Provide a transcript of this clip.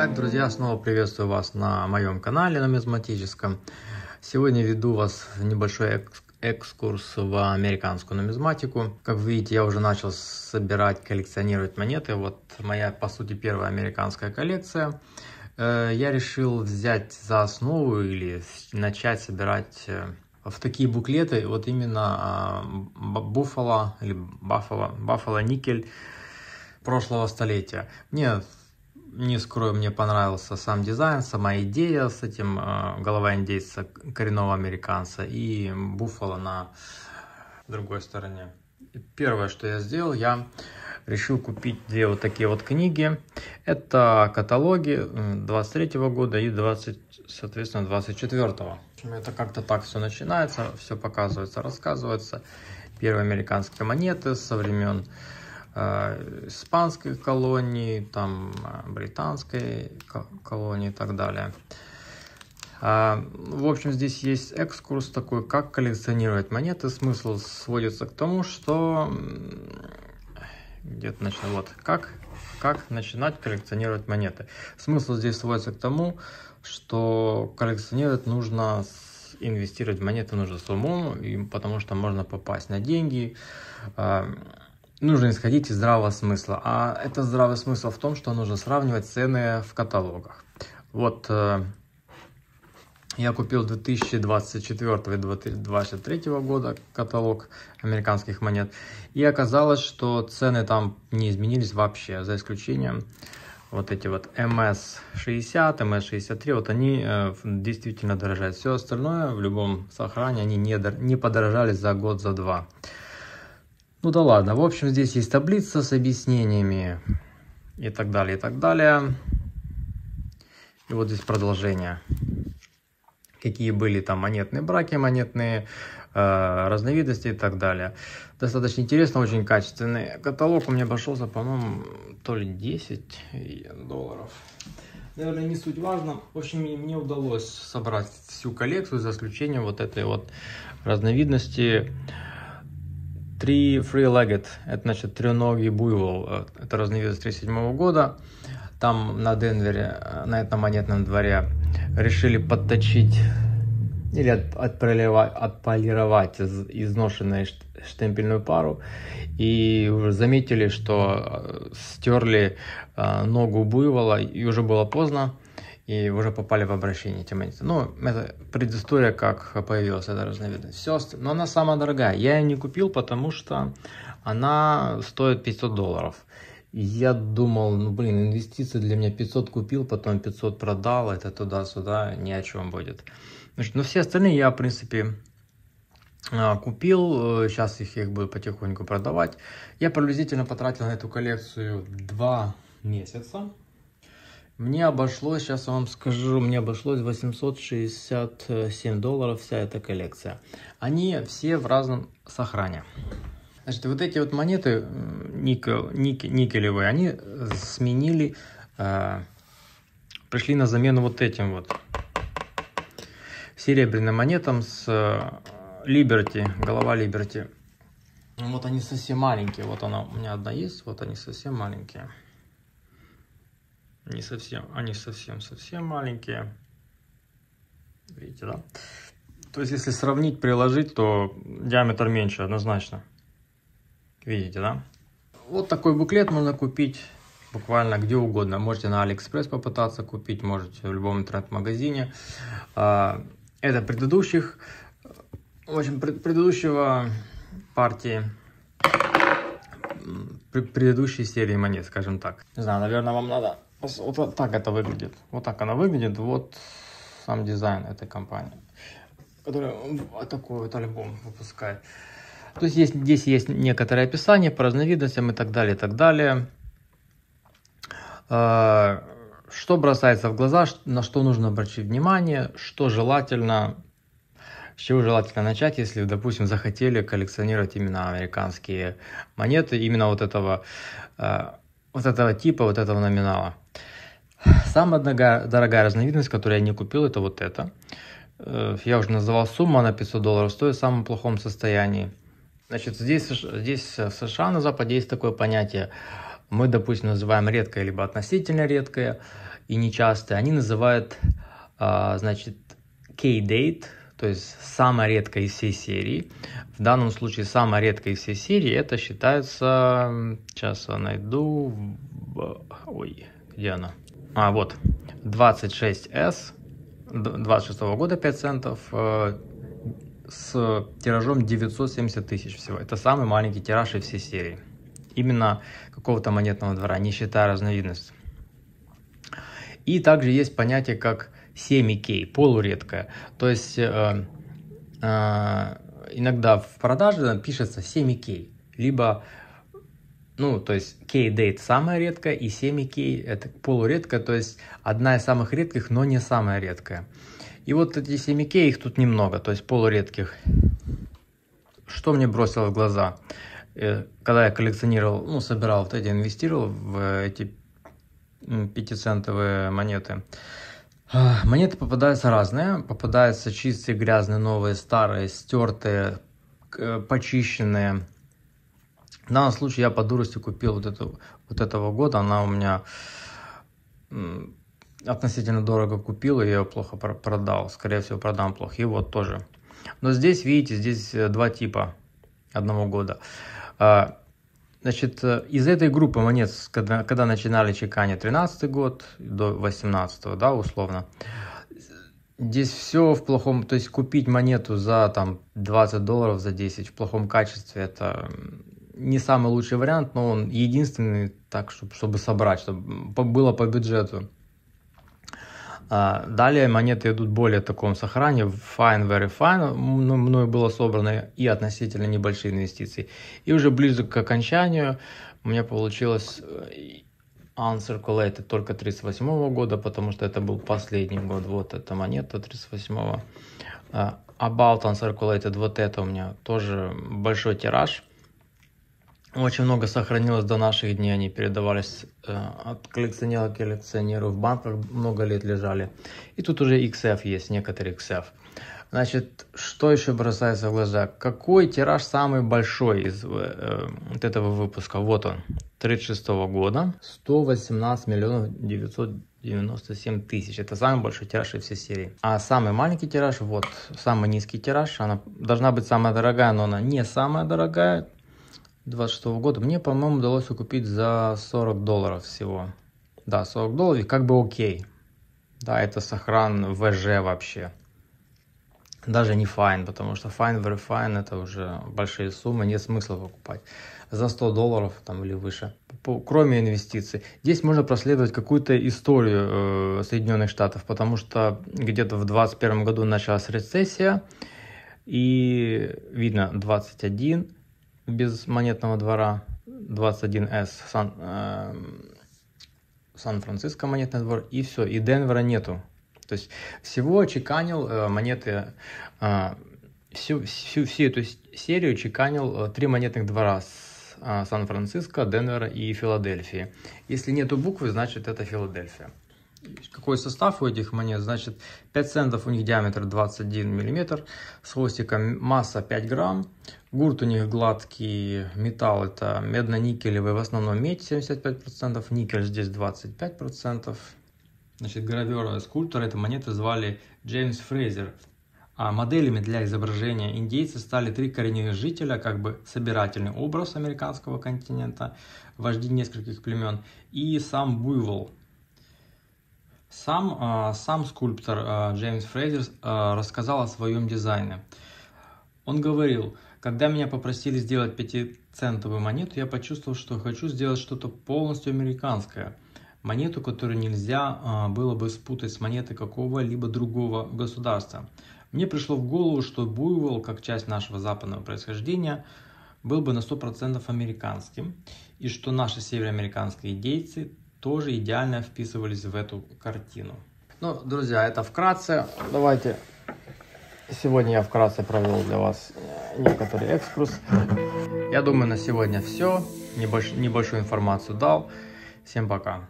Итак, друзья, снова приветствую вас на моем канале нумизматическом. Сегодня веду вас в небольшой экскурс в американскую нумизматику. Как видите, я уже начал собирать, коллекционировать монеты. Вот моя, по сути, первая американская коллекция. Э, я решил взять за основу или начать собирать э, в такие буклеты, вот именно а, Буффало или Баффало, Баффало Никель прошлого столетия. Мне не скрою, мне понравился сам дизайн, сама идея с этим э, голова индейца, коренного американца и буффало на другой стороне. Первое, что я сделал, я решил купить две вот такие вот книги. Это каталоги 23 года и 20, соответственно, 24 Это как-то так все начинается, все показывается, рассказывается. Первые американские монеты со времен Э, испанской колонии, там, э, британской колонии и так далее. А, в общем, здесь есть экскурс такой, как коллекционировать монеты. Смысл сводится к тому, что... Где-то начну. Вот, как, как начинать коллекционировать монеты. Смысл здесь сводится к тому, что коллекционировать нужно инвестировать в монеты нужно с умом, и, потому что можно попасть на деньги, нужно исходить из здравого смысла. А это здравый смысл в том, что нужно сравнивать цены в каталогах. Вот э, я купил 2024 и 2023 года каталог американских монет. И оказалось, что цены там не изменились вообще, за исключением вот эти вот MS60, эм MS63, эм вот они э, действительно дорожают. Все остальное в любом сохране, они не, не подорожали за год, за два. Ну да ладно, в общем, здесь есть таблица с объяснениями и так далее, и так далее. И вот здесь продолжение. Какие были там монетные браки, монетные э, разновидности и так далее. Достаточно интересно, очень качественный каталог. У меня обошелся, по-моему, то ли 10 долларов. Наверное, не суть важно. В общем, мне удалось собрать всю коллекцию, за исключением вот этой вот разновидности. Три Free-Legged, это значит трехногий буйвол, это разновидность 37 года. Там на Денвере, на этом монетном дворе решили подточить или от, отполировать, изношенную штемпельную пару. И уже заметили, что стерли э, ногу буйвола, и уже было поздно и уже попали в обращение эти монеты. Ну, это предыстория, как появилась эта разновидность. Все, но она самая дорогая. Я ее не купил, потому что она стоит 500 долларов. я думал, ну блин, инвестиции для меня 500 купил, потом 500 продал, это туда-сюда, ни о чем будет. Значит, но все остальные я, в принципе, а, купил, э, сейчас их, их буду потихоньку продавать. Я приблизительно потратил на эту коллекцию 2 месяца, мне обошлось, сейчас я вам скажу, мне обошлось 867 долларов вся эта коллекция. Они все в разном сохране. Значит, вот эти вот монеты никел, ник, никелевые, они сменили, э, пришли на замену вот этим вот серебряным монетам с Либерти, э, голова Либерти. Вот они совсем маленькие, вот она у меня одна есть, вот они совсем маленькие не совсем, они совсем-совсем маленькие. Видите, да? То есть, если сравнить, приложить, то диаметр меньше однозначно. Видите, да? Вот такой буклет можно купить буквально где угодно. Можете на Алиэкспресс попытаться купить, можете в любом интернет-магазине. А, это предыдущих, в общем, предыдущего партии, предыдущей серии монет, скажем так. Не знаю, наверное, вам надо вот так это выглядит. Вот так она выглядит. Вот сам дизайн этой компании, которая такой вот альбом выпускает. То есть, есть здесь есть некоторые описания по разновидностям и так далее, и так далее. А, что бросается в глаза, на что нужно обратить внимание, что желательно, с чего желательно начать, если, допустим, захотели коллекционировать именно американские монеты, именно вот этого, а, вот этого типа, вот этого номинала. Самая дорогая, дорогая разновидность, которую я не купил, это вот это. Э, я уже называл сумму, она 500 долларов стоит в самом плохом состоянии. Значит, здесь, здесь э, в США на Западе есть такое понятие. Мы, допустим, называем редкое либо относительно редкое и нечастое. Они называют, а, значит, K-date, то есть самая редкая из всей серии. В данном случае самая редкая из всей серии это считается, сейчас я найду, ой, где она? А, вот. 26S 26 года 5 центов э, с тиражом 970 тысяч всего. Это самый маленький тираж из всей серии. Именно какого-то монетного двора, не считая разновидность. И также есть понятие как семикей, полуредкое. То есть э, э, иногда в продаже пишется семикей, либо ну, то есть K-Date самая редкая и семи кей это полуредкая, то есть одна из самых редких, но не самая редкая. И вот эти семи кей их тут немного, то есть полуредких. Что мне бросило в глаза? Э, когда я коллекционировал, ну, собирал вот эти, инвестировал в эти пятицентовые монеты. А, монеты попадаются разные. Попадаются чистые, грязные, новые, старые, стертые, э, почищенные – в данном случае я по дурости купил вот, эту, вот этого года, она у меня относительно дорого купил, и я ее плохо продал, скорее всего продам плохо, и вот тоже. Но здесь, видите, здесь э, два типа одного года. А, значит, э, из этой группы монет, когда, когда начинали чекане 13 год до 18 да, условно, здесь все в плохом, то есть купить монету за там 20 долларов за 10 в плохом качестве, это не самый лучший вариант, но он единственный, так, чтобы, чтобы собрать, чтобы было по бюджету. А, далее монеты идут более в таком сохране, fine, very fine, ну, мной было собрано и относительно небольшие инвестиции. И уже ближе к окончанию у меня получилось uncirculated э, только 38 года, потому что это был последний год, вот эта монета 38 -го. А, about uncirculated, вот это у меня тоже большой тираж – очень много сохранилось до наших дней, они передавались э, от коллекционера к коллекционеру, в банках много лет лежали. И тут уже XF есть, некоторые XF. Значит, что еще бросается в глаза? Какой тираж самый большой из э, вот этого выпуска? Вот он, 36 -го года, 118 миллионов 997 тысяч. Это самый большой тираж из всей серии. А самый маленький тираж, вот, самый низкий тираж, она должна быть самая дорогая, но она не самая дорогая, 26 года. Мне, по-моему, удалось купить за 40 долларов всего. Да, 40 долларов, и как бы окей. Да, это сохран ВЖ вообще. Даже не fine, потому что fine very fine это уже большие суммы, нет смысла покупать. За 100 долларов там или выше, кроме инвестиций. Здесь можно проследовать какую-то историю э, Соединенных Штатов, потому что где-то в 2021 году началась рецессия, и видно 21, без монетного двора 21С Сан, э, Сан-Франциско монетный двор, и все, и Денвера нету. То есть всего чеканил э, монеты, э, всю, всю, всю эту серию чеканил э, три монетных двора с э, Сан-Франциско, Денвера и Филадельфии. Если нету буквы, значит это Филадельфия какой состав у этих монет. Значит, 5 центов у них диаметр 21 мм, с хвостиком масса 5 грамм. Гурт у них гладкий металл, это медно-никелевый, в основном медь 75%, никель здесь 25%. Значит, гравера, скульптора этой монеты звали Джеймс Фрейзер. А моделями для изображения индейцы стали три коренных жителя, как бы собирательный образ американского континента, вожди нескольких племен и сам буйвол – сам, а, сам скульптор а, Джеймс Фрейзер а, рассказал о своем дизайне. Он говорил, когда меня попросили сделать пятицентовую монету, я почувствовал, что хочу сделать что-то полностью американское. Монету, которую нельзя было бы спутать с монетой какого-либо другого государства. Мне пришло в голову, что буйвол, как часть нашего западного происхождения, был бы на 100% американским, и что наши североамериканские дейцы тоже идеально вписывались в эту картину. Ну, друзья, это вкратце. Давайте сегодня я вкратце провел для вас э, некоторый экскурс. Я думаю, на сегодня все. Небольш... Небольшую информацию дал. Всем пока.